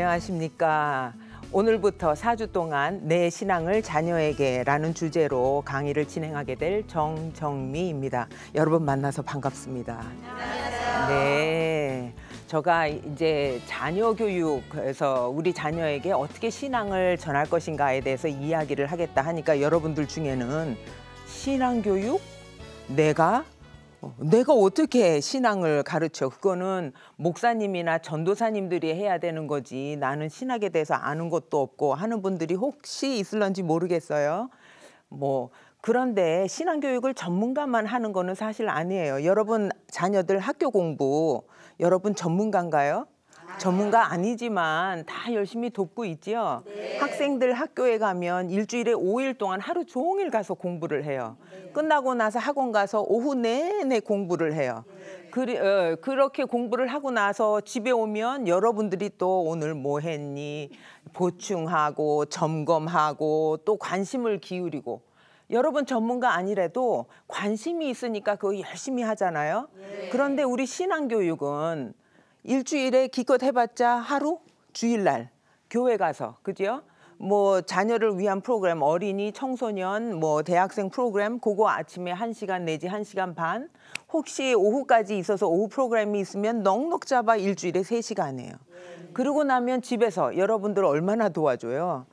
안녕하십니까. 오늘부터 4주 동안 내 신앙을 자녀에게라는 주제로 강의를 진행하게 될 정정미입니다. 여러분 만나서 반갑습니다. 안녕하세요. 네. 제가 이제 자녀 교육에서 우리 자녀에게 어떻게 신앙을 전할 것인가에 대해서 이야기를 하겠다 하니까 여러분들 중에는 신앙 교육 내가 어, 내가 어떻게 신앙을 가르쳐? 그거는 목사님이나 전도사님들이 해야 되는 거지. 나는 신학에 대해서 아는 것도 없고 하는 분들이 혹시 있을런지 모르겠어요. 뭐 그런데 신앙교육을 전문가만 하는 거는 사실 아니에요. 여러분 자녀들 학교 공부 여러분 전문가인가요? 전문가 아니지만 다 열심히 돕고 있지요. 네. 학생들 학교에 가면 일주일에 5일 동안 하루 종일 가서 공부를 해요. 네. 끝나고 나서 학원 가서 오후 내내 공부를 해요. 네. 그리, 어, 그렇게 공부를 하고 나서 집에 오면 여러분들이 또 오늘 뭐 했니 보충하고 점검하고 또 관심을 기울이고 여러분 전문가 아니래도 관심이 있으니까 그거 열심히 하잖아요. 네. 그런데 우리 신앙교육은 일주일에 기껏 해봤자 하루 주일날 교회 가서 그죠? 뭐 자녀를 위한 프로그램 어린이 청소년 뭐 대학생 프로그램 그거 아침에 한시간 내지 한시간반 혹시 오후까지 있어서 오후 프로그램이 있으면 넉넉 잡아 일주일에 세시간이에요 그러고 나면 집에서 여러분들 얼마나 도와줘요.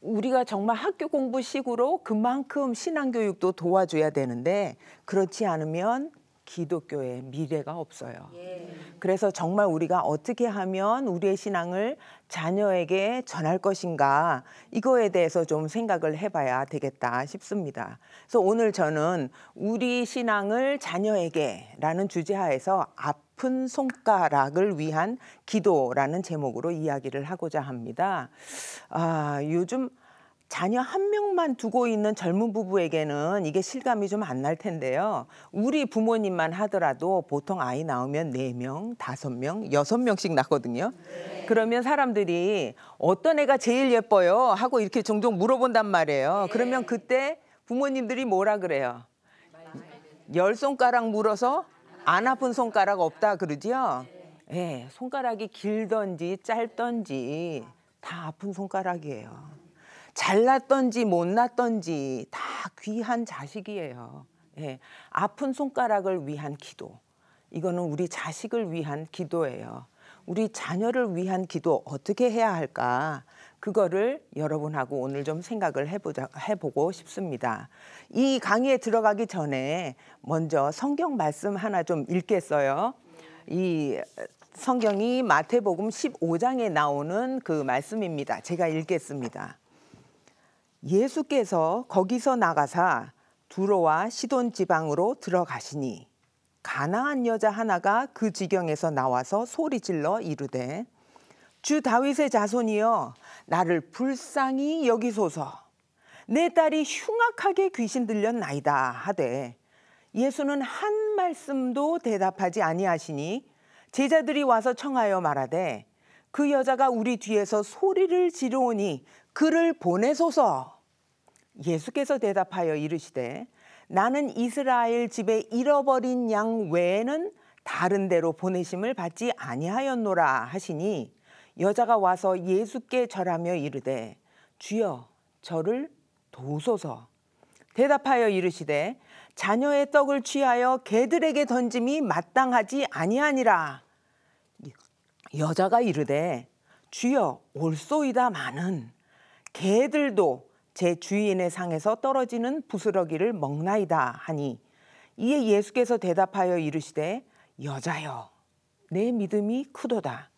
우리가 정말 학교 공부식으로 그만큼 신앙교육도 도와줘야 되는데 그렇지 않으면 기독교의 미래가 없어요. 예. 그래서 정말 우리가 어떻게 하면 우리의 신앙을 자녀에게 전할 것인가 이거에 대해서 좀 생각을 해봐야 되겠다 싶습니다. 그래서 오늘 저는 우리 신앙을 자녀에게라는 주제하에서 아픈 손가락을 위한 기도라는 제목으로 이야기를 하고자 합니다. 아, 요즘 자녀 한 명만 두고 있는 젊은 부부에게는 이게 실감이 좀 안 날 텐데요. 우리 부모님만 하더라도 보통 아이 나오면 네명 다섯 명 여섯 명씩 낳거든요. 네. 그러면 사람들이 어떤 애가 제일 예뻐요? 하고 이렇게 종종 물어본단 말이에요. 네. 그러면 그때 부모님들이 뭐라 그래요? 열 손가락 물어서 안 아픈 손가락 없다 그러지요? 예, 네, 손가락이 길던지 짧던지 다 아픈 손가락이에요. 잘났던지 못났던지 다 귀한 자식이에요. 예. 아픈 손가락을 위한 기도. 이거는 우리 자식을 위한 기도예요. 우리 자녀를 위한 기도 어떻게 해야 할까? 그거를 여러분하고 오늘 좀 생각을 해보자, 해보고 싶습니다. 이 강의에 들어가기 전에 먼저 성경 말씀 하나 좀 읽겠어요. 이 성경이 마태복음 15장에 나오는 그 말씀입니다. 제가 읽겠습니다. 예수께서 거기서 나가사 두로와 시돈 지방으로 들어가시니 가나한 여자 하나가 그 지경에서 나와서 소리질러 이르되 주 다윗의 자손이여 나를 불쌍히 여기소서 내 딸이 흉악하게 귀신 들렸나이다 하되 예수는 한 말씀도 대답하지 아니하시니 제자들이 와서 청하여 말하되 그 여자가 우리 뒤에서 소리를 지르오니 그를 보내소서. 예수께서 대답하여 이르시되 나는 이스라엘 집에 잃어버린 양 외에는 다른 데로 보내심을 받지 아니하였노라 하시니 여자가 와서 예수께 절하며 이르되 주여 저를 도우소서 대답하여 이르시되 자녀의 떡을 취하여 개들에게 던짐이 마땅하지 아니하니라 여자가 이르되 주여 올소이다 마는 개들도 제 주인의 상에서 떨어지는 부스러기를 먹나이다 하니 이에 예수께서 대답하여 이르시되 여자여 내 믿음이 크도다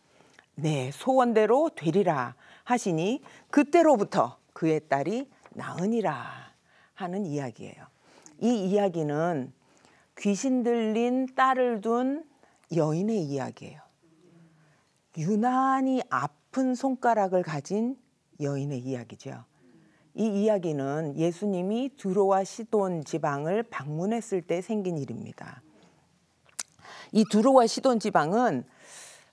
내 소원대로 되리라 하시니 그때로부터 그의 딸이 나으니라 하는 이야기예요. 이 이야기는 귀신 들린 딸을 둔 여인의 이야기예요. 유난히 아픈 손가락을 가진 여인의 이야기죠. 이 이야기는 예수님이 두로와 시돈 지방을 방문했을 때 생긴 일입니다. 이 두로와 시돈 지방은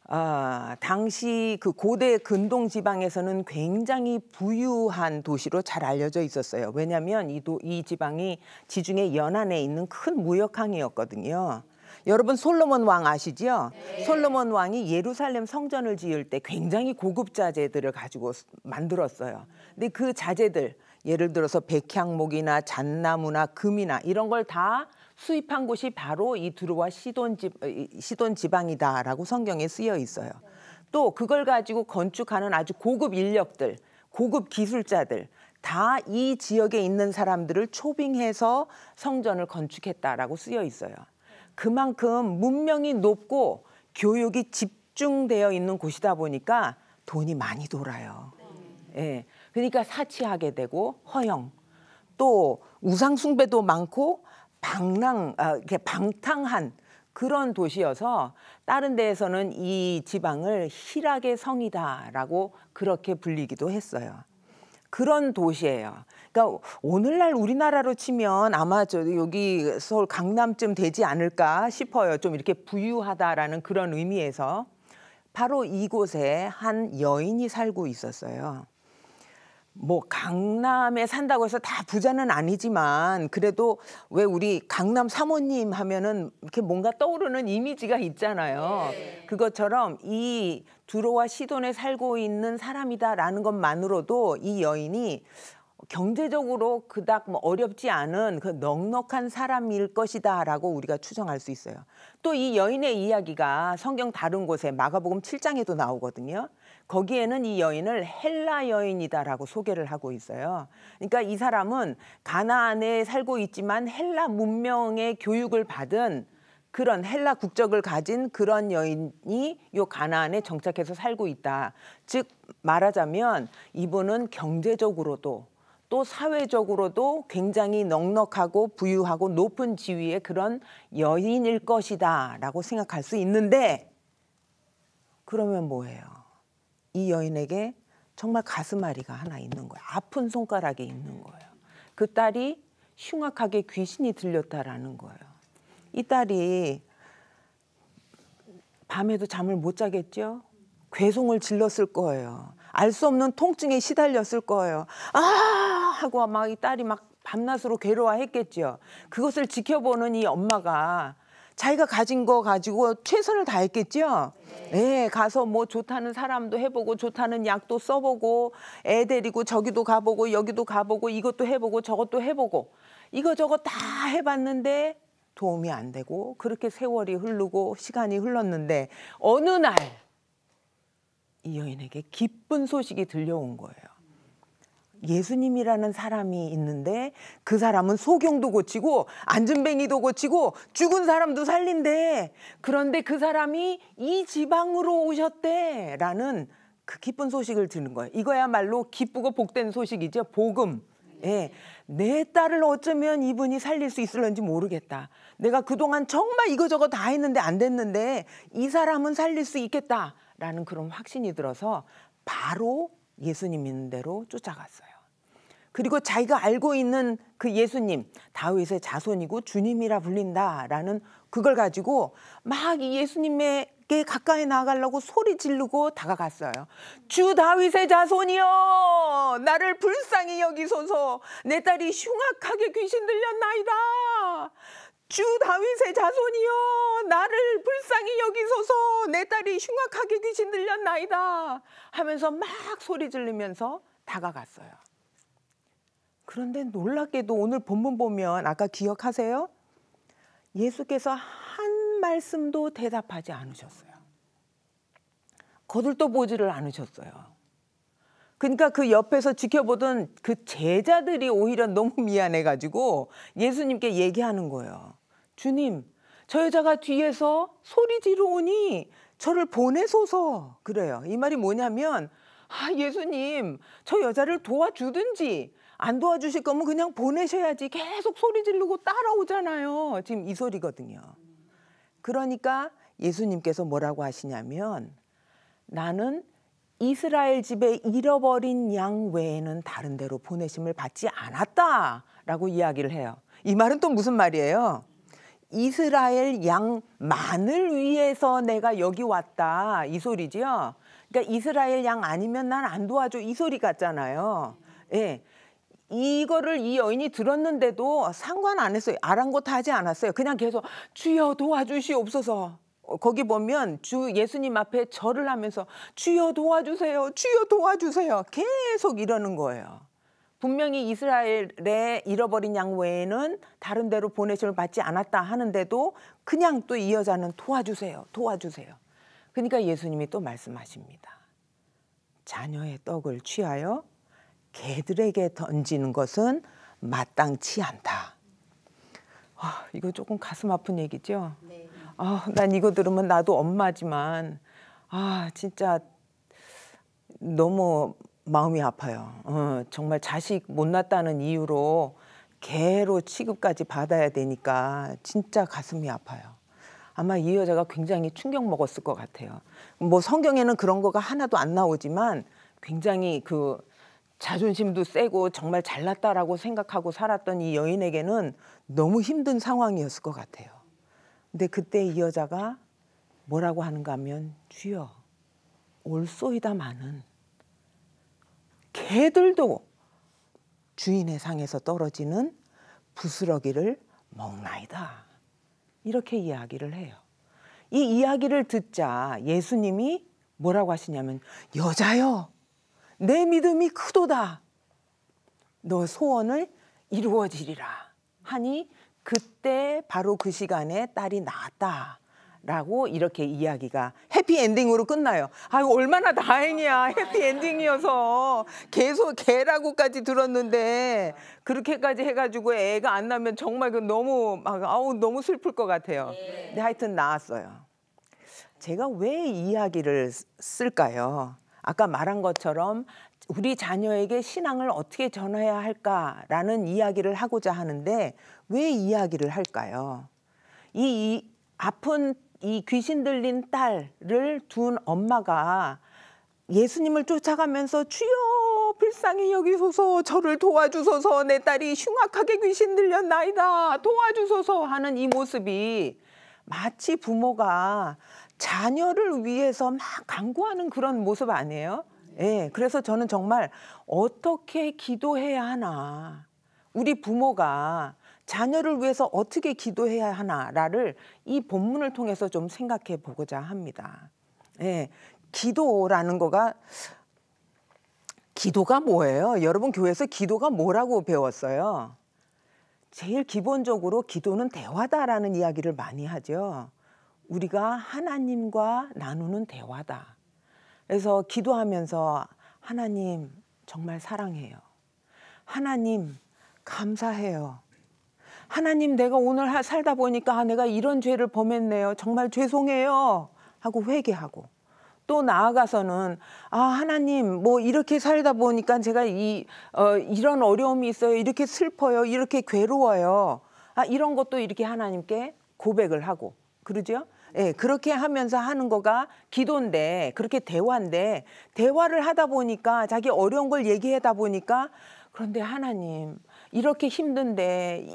어, 당시 그 고대 근동 지방에서는 굉장히 부유한 도시로 잘 알려져 있었어요. 왜냐하면 이, 도, 이 지방이 지중해 연안에 있는 큰 무역항이었거든요. 여러분 솔로몬 왕 아시지요? 네. 솔로몬 왕이 예루살렘 성전을 지을 때 굉장히 고급 자재들을 가지고 만들었어요. 근데 그 자재들 예를 들어서 백향목이나 잣나무나 금이나 이런 걸 다 수입한 곳이 바로 이 두루와 시돈, 지, 어, 시돈 지방이다라고 성경에 쓰여 있어요. 또 그걸 가지고 건축하는 아주 고급 인력들, 고급 기술자들 다 이 지역에 있는 사람들을 초빙해서 성전을 건축했다라고 쓰여 있어요. 그만큼 문명이 높고 교육이 집중되어 있는 곳이다 보니까 돈이 많이 돌아요. 예. 네. 그러니까 사치하게 되고 허영 또 우상 숭배도 많고 방랑 아, 방탕한 그런 도시여서 다른 데에서는 이 지방을 희락의 성이다라고 그렇게 불리기도 했어요. 그런 도시예요. 그러니까 오늘날 우리나라로 치면 아마 저 여기 서울 강남쯤 되지 않을까 싶어요. 좀 이렇게 부유하다라는 그런 의미에서 바로 이곳에 한 여인이 살고 있었어요. 뭐 강남에 산다고 해서 다 부자는 아니지만 그래도 왜 우리 강남 사모님 하면은 이렇게 뭔가 떠오르는 이미지가 있잖아요. 네. 그것처럼 이 두로와 시돈에 살고 있는 사람이다라는 것만으로도 이 여인이 경제적으로 그닥 뭐 어렵지 않은 그 넉넉한 사람일 것이다라고 우리가 추정할 수 있어요. 또 이 여인의 이야기가 성경 다른 곳에 마가복음 7장에도 나오거든요. 거기에는 이 여인을 헬라 여인이다라고 소개를 하고 있어요. 그러니까 이 사람은 가나안에 살고 있지만 헬라 문명의 교육을 받은 그런 헬라 국적을 가진 그런 여인이 요 가나안에 정착해서 살고 있다. 즉 말하자면 이분은 경제적으로도 또 사회적으로도 굉장히 넉넉하고 부유하고 높은 지위의 그런 여인일 것이다 라고 생각할 수 있는데 그러면 뭐예요? 이 여인에게 정말 가슴앓이가 하나 있는 거예요. 아픈 손가락이 있는 거예요. 그 딸이 흉악하게 귀신이 들렸다라는 거예요. 이 딸이 밤에도 잠을 못 자겠죠? 괴송을 질렀을 거예요. 알수 없는 통증에 시달렸을 거예요. 아 하고 막 이 딸이 막 밤낮으로 괴로워했겠죠 그것을 지켜보는 이 엄마가 자기가 가진 거 가지고 최선을 다했겠죠. 네. 예, 가서 뭐 좋다는 사람도 해보고 좋다는 약도 써보고 애 데리고 저기도 가보고 여기도 가보고 이것도 해보고 저것도 해보고 이거저거 다 해봤는데 도움이 안 되고 그렇게 세월이 흐르고 시간이 흘렀는데 어느 날이 여인에게 기쁜 소식이 들려온 거예요. 예수님이라는 사람이 있는데 그 사람은 소경도 고치고 안진뱅이도 고치고 죽은 사람도 살린대. 그런데 그 사람이 이 지방으로 오셨대라는 그 기쁜 소식을 듣는 거예요. 이거야말로 기쁘고 복된 소식이죠. 복음. 예. 내 딸을 어쩌면 이분이 살릴 수 있을런지 모르겠다. 내가 그동안 정말 이거저거 다 했는데 안 됐는데 이 사람은 살릴 수 있겠다. 라는 그런 확신이 들어서 바로 예수님 있는 대로 쫓아갔어요. 그리고 자기가 알고 있는 그 예수님, 다윗의 자손이고 주님이라 불린다라는 그걸 가지고 막 예수님에게 가까이 나아가려고 소리 지르고 다가갔어요. 주 다윗의 자손이여, 나를 불쌍히 여기소서, 내 딸이 흉악하게 귀신 들렸나이다. 주 다윗의 자손이여 나를 불쌍히 여기소서 내 딸이 흉악하게 귀신 들렸나이다 하면서 막 소리 지르면서 다가갔어요. 그런데 놀랍게도 오늘 본문 보면 아까 기억하세요? 예수께서 한 말씀도 대답하지 않으셨어요. 거들떠 보지를 않으셨어요. 그러니까 그 옆에서 지켜보던 그 제자들이 오히려 너무 미안해가지고 예수님께 얘기하는 거예요. 주님, 저 여자가 뒤에서 소리 지르오니 저를 보내소서 그래요. 이 말이 뭐냐면 아 예수님 저 여자를 도와주든지 안 도와주실 거면 그냥 보내셔야지 계속 소리 지르고 따라오잖아요. 지금 이 소리거든요. 그러니까 예수님께서 뭐라고 하시냐면 나는 이스라엘 집에 잃어버린 양 외에는 다른 데로 보내심을 받지 않았다라고 이야기를 해요. 이 말은 또 무슨 말이에요? 이스라엘 양만을 위해서 내가 여기 왔다 이 소리지요. 그러니까 이스라엘 양 아니면 난 안 도와줘 이 소리 같잖아요. 예. 이거를 이 여인이 들었는데도 상관 안 했어요. 아랑곳하지 않았어요. 그냥 계속 주여 도와주시옵소서. 어, 거기 보면 주 예수님 앞에 절을 하면서 주여 도와주세요, 주여 도와주세요 계속 이러는 거예요. 분명히 이스라엘의 잃어버린 양 외에는 다른 데로 보내심을 받지 않았다 하는데도 그냥 또 이 여자는 도와주세요, 도와주세요. 그러니까 예수님이 또 말씀하십니다. 자녀의 떡을 취하여 개들에게 던지는 것은 마땅치 않다. 와, 아, 이거 조금 가슴 아픈 얘기죠. 네. 아, 난 이거 들으면 나도 엄마지만 아, 진짜 너무 마음이 아파요. 어, 정말 자식 못 낳았다는 이유로 개로 취급까지 받아야 되니까 진짜 가슴이 아파요. 아마 이 여자가 굉장히 충격 먹었을 것 같아요. 뭐 성경에는 그런 거가 하나도 안 나오지만 굉장히 그 자존심도 세고 정말 잘났다라고 생각하고 살았던 이 여인에게는 너무 힘든 상황이었을 것 같아요. 근데 그때 이 여자가 뭐라고 하는가 하면 주여 올소이다마는 개들도 주인의 상에서 떨어지는 부스러기를 먹나이다. 이렇게 이야기를 해요. 이 이야기를 듣자 예수님이 뭐라고 하시냐면 여자여 내 믿음이 크도다. 너 소원을 이루어지리라 하니 그때 바로 그 시간에 딸이 낳았다. 라고 이렇게 이야기가 해피엔딩으로 끝나요. 아 얼마나 다행이야 해피엔딩이어서 계속 개라고까지 들었는데 그렇게까지 해가지고 애가 안 나면 정말 그 너무 막 아우 너무 슬플 것 같아요. 근데 하여튼 나왔어요. 제가 왜 이야기를 쓸까요? 아까 말한 것처럼 우리 자녀에게 신앙을 어떻게 전해야 할까라는 이야기를 하고자 하는데 왜 이야기를 할까요? 이, 이 아픈 이 귀신 들린 딸을 둔 엄마가 예수님을 쫓아가면서 주여 불쌍히 여기소서 저를 도와주소서 내 딸이 흉악하게 귀신 들렸나이다 도와주소서 하는 이 모습이 마치 부모가 자녀를 위해서 막 강구하는 그런 모습 아니에요? 예, 그래서 저는 정말 어떻게 기도해야 하나. 우리 부모가 자녀를 위해서 어떻게 기도해야 하나라를 이 본문을 통해서 좀 생각해 보고자 합니다. 예, 기도라는 거가 기도가 뭐예요? 여러분 교회에서 기도가 뭐라고 배웠어요? 제일 기본적으로 기도는 대화다라는 이야기를 많이 하죠. 우리가 하나님과 나누는 대화다. 그래서 기도하면서 하나님 정말 사랑해요. 하나님 감사해요. 하나님 내가 오늘 살다 보니까 아, 내가 이런 죄를 범했네요. 정말 죄송해요. 하고 회개하고 또 나아가서는 아 하나님 뭐 이렇게 살다 보니까 제가 이 어, 이런 어려움이 있어요. 이렇게 슬퍼요. 이렇게 괴로워요. 아 이런 것도 이렇게 하나님께 고백을 하고 그러죠. 예, 그렇게 하면서 하는 거가 기도인데 그렇게 대화인데 대화를 하다 보니까 자기 어려운 걸 얘기하다 보니까 그런데 하나님 이렇게 힘든데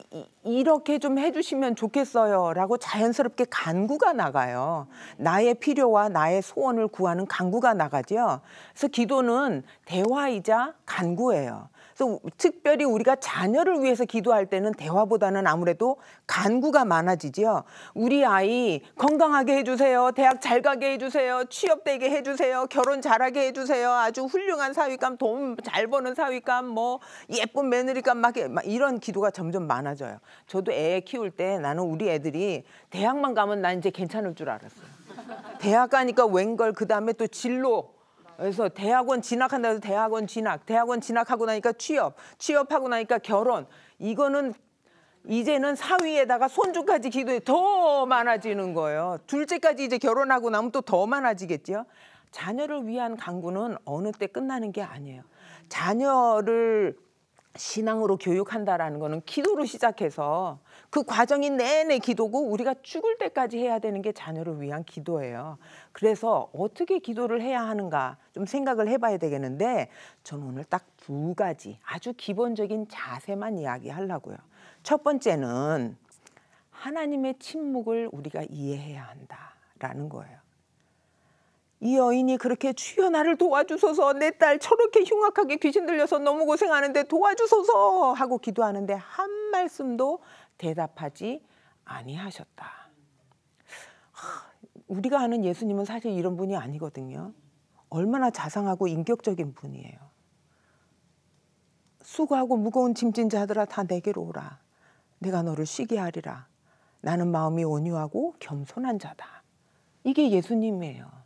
이, 렇게좀 해주시면 좋겠어요라고 자연스럽게 간구가 나가요. 나의 필요와 나의 소원을 구하는 간구가 나가죠. 그래서 기도는 대화이자 간구예요. 그래서 특별히 우리가 자녀를 위해서 기도할 때는 대화보다는 아무래도 간구가 많아지지요. 우리 아이 건강하게 해주세요. 대학 잘 가게 해주세요. 취업되게 해주세요. 결혼 잘하게 해주세요. 아주 훌륭한 사위감, 돈 잘 버는 사위감, 뭐 예쁜 며느리감 막 이런 기도가 점점 많아져요. 저도 애 키울 때 나는 우리 애들이 대학만 가면 난 이제 괜찮을 줄 알았어요. 대학 가니까 웬걸 그 다음에 또 진로 그래서 대학원 진학한다 해서 대학원 진학, 대학원 진학하고 나니까 취업, 취업하고 나니까 결혼. 이거는 이제는 사위에다가 손주까지 기도해 더 많아지는 거예요. 둘째까지 이제 결혼하고 나면 또 더 많아지겠죠. 자녀를 위한 강구는 어느 때 끝나는 게 아니에요. 자녀를 신앙으로 교육한다라는 거는 기도로 시작해서 그 과정이 내내 기도고 우리가 죽을 때까지 해야 되는 게 자녀를 위한 기도예요. 그래서 어떻게 기도를 해야 하는가 좀 생각을 해봐야 되겠는데 저는 오늘 딱 두 가지 아주 기본적인 자세만 이야기하려고요. 첫 번째는 하나님의 침묵을 우리가 이해해야 한다라는 거예요. 이 여인이 그렇게 주여 나를 도와주소서 내 딸 저렇게 흉악하게 귀신 들려서 너무 고생하는데 도와주소서 하고 기도하는데 한 말씀도 대답하지 아니하셨다. 우리가 아는 예수님은 사실 이런 분이 아니거든요. 얼마나 자상하고 인격적인 분이에요. 수고하고 무거운 짐진 자들아 다 내게로 오라. 내가 너를 쉬게 하리라. 나는 마음이 온유하고 겸손한 자다. 이게 예수님이에요.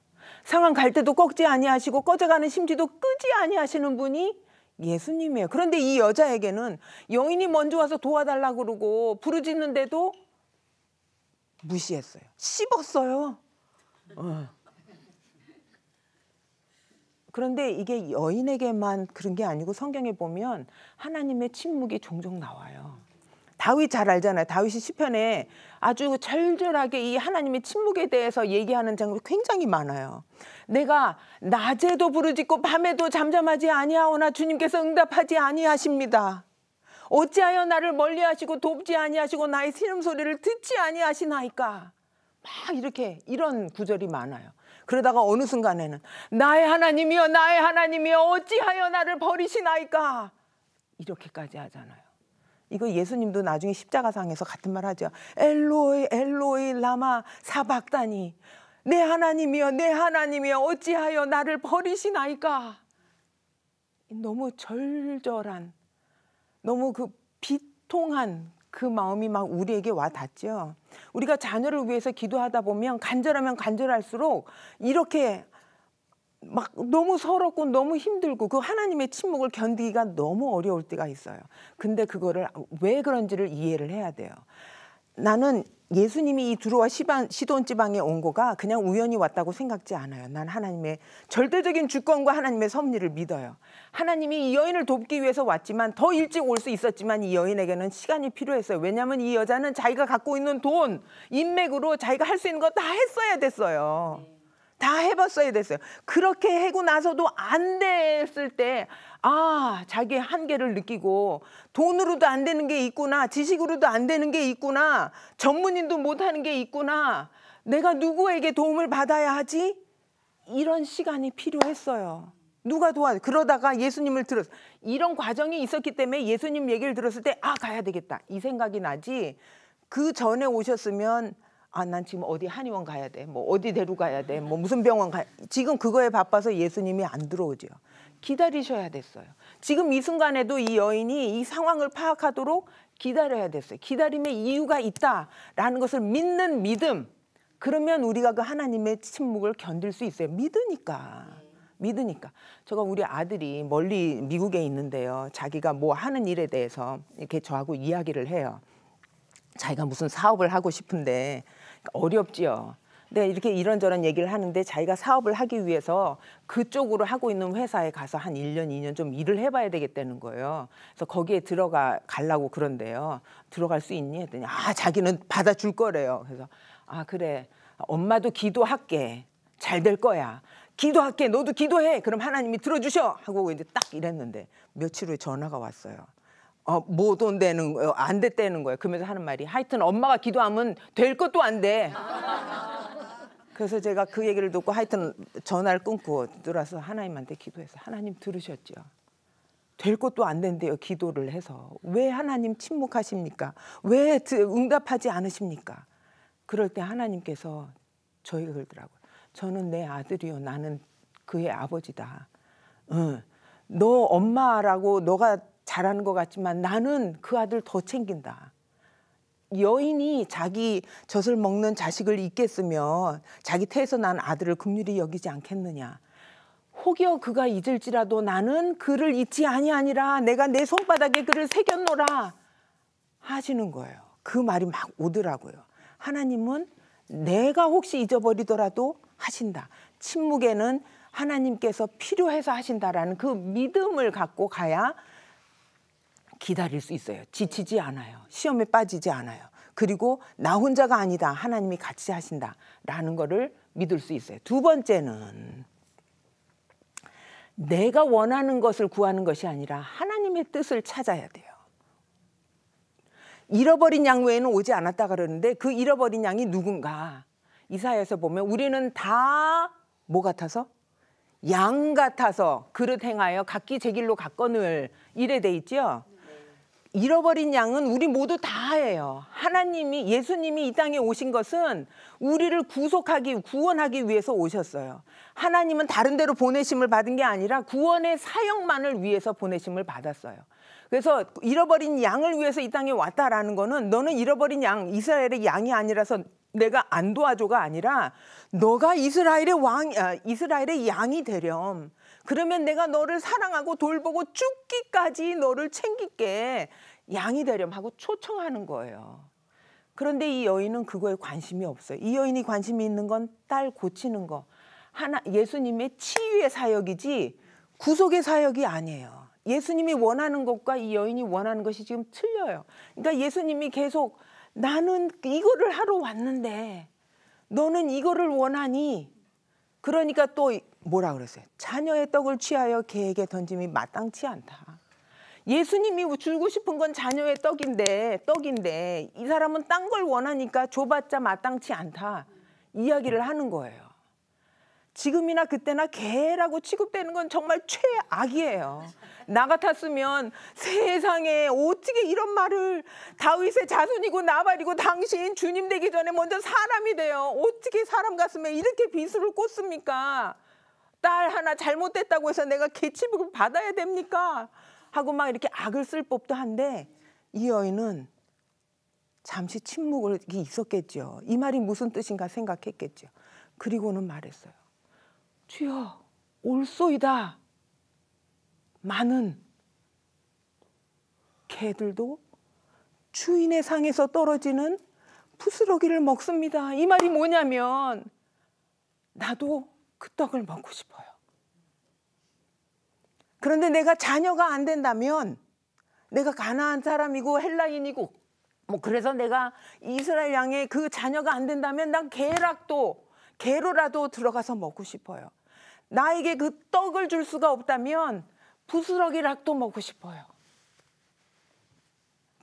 상황갈때도 꺾지 아니하시고 꺼져가는 심지도 끄지 아니하시는 분이 예수님이에요. 그런데 이 여자에게는 여인이 먼저 와서 도와달라 그러고 부르짖는데도 무시했어요. 씹었어요. 어. 그런데 이게 여인에게만 그런 게 아니고 성경에 보면 하나님의 침묵이 종종 나와요. 다윗 잘 알잖아요. 다윗이 시편에 아주 절절하게 이 하나님의 침묵에 대해서 얘기하는 장면이 굉장히 많아요. 내가 낮에도 부르짖고 밤에도 잠잠하지 아니하오나 주님께서 응답하지 아니하십니다. 어찌하여 나를 멀리하시고 돕지 아니하시고 나의 신음 소리를 듣지 아니하시나이까. 막 이렇게 이런 구절이 많아요. 그러다가 어느 순간에는 나의 하나님이여 나의 하나님이여 어찌하여 나를 버리시나이까 이렇게까지 하잖아요. 이거 예수님도 나중에 십자가상에서 같은 말 하죠. 엘로이 엘로이 라마 사박다니 내 하나님이여 내 하나님이여 어찌하여 나를 버리시나이까. 너무 절절한 너무 그 비통한 그 마음이 막 우리에게 와 닿죠. 우리가 자녀를 위해서 기도하다 보면 간절하면 간절할수록 이렇게 막 너무 서럽고 너무 힘들고 그 하나님의 침묵을 견디기가 너무 어려울 때가 있어요. 근데 그거를 왜 그런지를 이해를 해야 돼요. 나는 예수님이 이두루와 시반, 돈 지방에 온 거가 그냥 우연히 왔다고 생각지 않아요. 난 하나님의 절대적인 주권과 하나님의 섭리를 믿어요. 하나님이 이 여인을 돕기 위해서 왔지만 더 일찍 올 수 있었지만 이 여인에게는 시간이 필요했어요. 왜냐하면 이 여자는 자기가 갖고 있는 돈, 인맥으로 자기가 할 수 있는 거 다 했어야 됐어요. 네. 다 해봤어야 됐어요. 그렇게 해고 나서도 안 됐을 때, 아, 자기의 한계를 느끼고, 돈으로도 안 되는 게 있구나, 지식으로도 안 되는 게 있구나, 전문인도 못 하는 게 있구나, 내가 누구에게 도움을 받아야 하지? 이런 시간이 필요했어요. 누가 도와 그러다가 예수님을 들었 이런 과정이 있었기 때문에 예수님 얘기를 들었을 때아 가야 되겠다 이 생각이 나지 그 전에 오셨으면 아, 난 지금 어디 한의원 가야 돼. 뭐 어디 데로 가야 돼. 뭐 무슨 병원 가. 지금 그거에 바빠서 예수님이 안 들어오죠. 기다리셔야 됐어요. 지금 이 순간에도 이 여인이 이 상황을 파악하도록 기다려야 됐어요. 기다림의 이유가 있다라는 것을 믿는 믿음. 그러면 우리가 그 하나님의 침묵을 견딜 수 있어요. 믿으니까. 믿으니까. 제가 우리 아들이 멀리 미국에 있는데요. 자기가 뭐 하는 일에 대해서 이렇게 저하고 이야기를 해요. 자기가 무슨 사업을 하고 싶은데 어렵지요. 근데 이렇게 이런저런 얘기를 하는데 자기가 사업을 하기 위해서 그쪽으로 하고 있는 회사에 가서 한 1년, 2년 좀 일을 해봐야 되겠다는 거예요. 그래서 거기에 들어가 갈라고 그런데요. 들어갈 수 있니? 했더니 아 자기는 받아줄 거래요. 그래서 아 그래 엄마도 기도할게. 잘 될 거야. 기도할게. 너도 기도해. 그럼 하나님이 들어주셔. 하고 이제 딱 이랬는데 며칠 후에 전화가 왔어요. 어, 못 온다는 거예요. 어, 안 됐다는 거예요. 그러면서 하는 말이 하여튼 엄마가 기도하면 될 것도 안 돼. 그래서 제가 그 얘기를 듣고 하여튼 전화를 끊고 들어서 하나님한테 기도해서 하나님 들으셨죠. 될 것도 안 된대요. 기도를 해서 왜 하나님 침묵하십니까? 왜 응답하지 않으십니까? 그럴 때 하나님께서 저희가 그러더라고요. 저는 내 아들이요. 나는 그의 아버지다. 응. 너 엄마라고 너가 잘하는 것 같지만 나는 그 아들 더 챙긴다. 여인이 자기 젖을 먹는 자식을 잊겠으면 자기 태에서 난 아들을 긍휼히 여기지 않겠느냐. 혹여 그가 잊을지라도 나는 그를 잊지 아니하니라 내가 내 손바닥에 그를 새겼노라 하시는 거예요. 그 말이 막 오더라고요. 하나님은 내가 혹시 잊어버리더라도 하신다. 침묵에는 하나님께서 필요해서 하신다라는 그 믿음을 갖고 가야 기다릴 수 있어요. 지치지 않아요. 시험에 빠지지 않아요. 그리고 나 혼자가 아니다. 하나님이 같이 하신다. 라는 거를 믿을 수 있어요. 두 번째는 내가 원하는 것을 구하는 것이 아니라 하나님의 뜻을 찾아야 돼요. 잃어버린 양 외에는 오지 않았다 그러는데 그 잃어버린 양이 누군가. 이사야에서 보면 우리는 다 뭐 같아서? 양 같아서 그릇 행하여 각기 제 길로 갔거늘 이래 돼 있죠. 잃어버린 양은 우리 모두 다예요. 하나님이 예수님이 이 땅에 오신 것은 우리를 구속하기 구원하기 위해서 오셨어요. 하나님은 다른 데로 보내심을 받은 게 아니라 구원의 사역만을 위해서 보내심을 받았어요. 그래서 잃어버린 양을 위해서 이 땅에 왔다라는 거는 너는 잃어버린 양 이스라엘의 양이 아니라서 내가 안 도와줘가 아니라 너가 이스라엘의 왕 아, 이스라엘의 양이 되렴. 그러면 내가 너를 사랑하고 돌보고 죽기까지 너를 챙길게 양이 되렴 하고 초청하는 거예요. 그런데 이 여인은 그거에 관심이 없어요. 이 여인이 관심이 있는 건 딸 고치는 거. 하나 예수님의 치유의 사역이지 구속의 사역이 아니에요. 예수님이 원하는 것과 이 여인이 원하는 것이 지금 틀려요. 그러니까 예수님이 계속 나는 이거를 하러 왔는데 너는 이거를 원하니 그러니까 또 뭐라 그랬어요? 자녀의 떡을 취하여 개에게 던짐이 마땅치 않다. 예수님이 주고 싶은 건 자녀의 떡인데 떡인데 이 사람은 딴 걸 원하니까 줘봤자 마땅치 않다 이야기를 하는 거예요. 지금이나 그때나 개라고 취급되는 건 정말 최악이에요. 나 같았으면 세상에 어떻게 이런 말을 다윗의 자손이고 나발이고 당신 주님 되기 전에 먼저 사람이 돼요. 어떻게 사람 가슴에 이렇게 비수를 꽂습니까? 딸 하나 잘못됐다고 해서 내가 개치복을 받아야 됩니까? 하고 막 이렇게 악을 쓸 법도 한데 이 여인은 잠시 침묵을 있었겠죠. 이 말이 무슨 뜻인가 생각했겠죠. 그리고는 말했어요. 주여, 올소이다. 많은 개들도 주인의 상에서 떨어지는 부스러기를 먹습니다. 이 말이 뭐냐면 나도 그 떡을 먹고 싶어요. 그런데 내가 자녀가 안 된다면 내가 가나안 사람이고 헬라인이고 뭐 그래서 내가 이스라엘 양의 그 자녀가 안 된다면 난 개락도 개로라도 들어가서 먹고 싶어요. 나에게 그 떡을 줄 수가 없다면 부스러기락도 먹고 싶어요.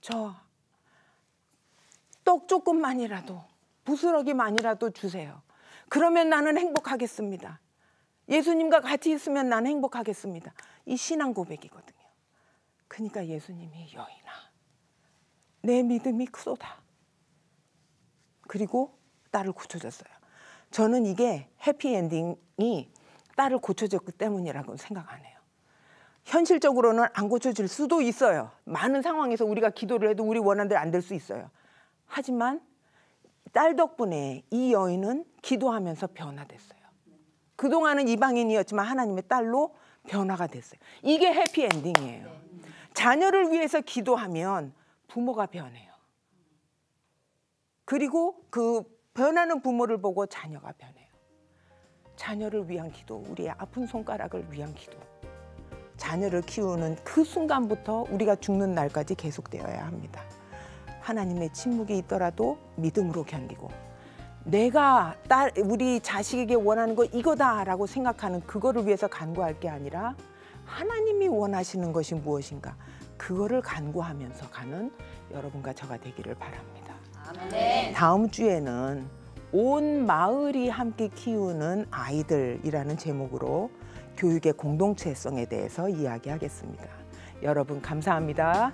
저 떡 조금만이라도 부스러기만이라도 주세요. 그러면 나는 행복하겠습니다. 예수님과 같이 있으면 난 행복하겠습니다. 이 신앙 고백이거든요. 그러니까 예수님이 여인아, 내 믿음이 크도다. 그리고 딸을 고쳐줬어요. 저는 이게 해피엔딩이 딸을 고쳐줬기 때문이라고 생각 안 해요. 현실적으로는 안 고쳐질 수도 있어요. 많은 상황에서 우리가 기도를 해도 우리 원한대로 안 될 수 있어요. 하지만 딸 덕분에 이 여인은 기도하면서 변화됐어요. 그동안은 이방인이었지만 하나님의 딸로 변화가 됐어요. 이게 해피엔딩이에요. 자녀를 위해서 기도하면 부모가 변해요. 그리고 그 변하는 부모를 보고 자녀가 변해요. 자녀를 위한 기도, 우리의 아픈 손가락을 위한 기도. 자녀를 키우는 그 순간부터 우리가 죽는 날까지 계속되어야 합니다. 하나님의 침묵이 있더라도 믿음으로 견디고 내가 딸 우리 자식에게 원하는 거 이거다라고 생각하는 그거를 위해서 간구할 게 아니라 하나님이 원하시는 것이 무엇인가 그거를 간구하면서 가는 여러분과 저가 되기를 바랍니다. 아멘. 다음 주에는 온 마을이 함께 키우는 아이들이라는 제목으로 교육의 공동체성에 대해서 이야기하겠습니다. 여러분 감사합니다.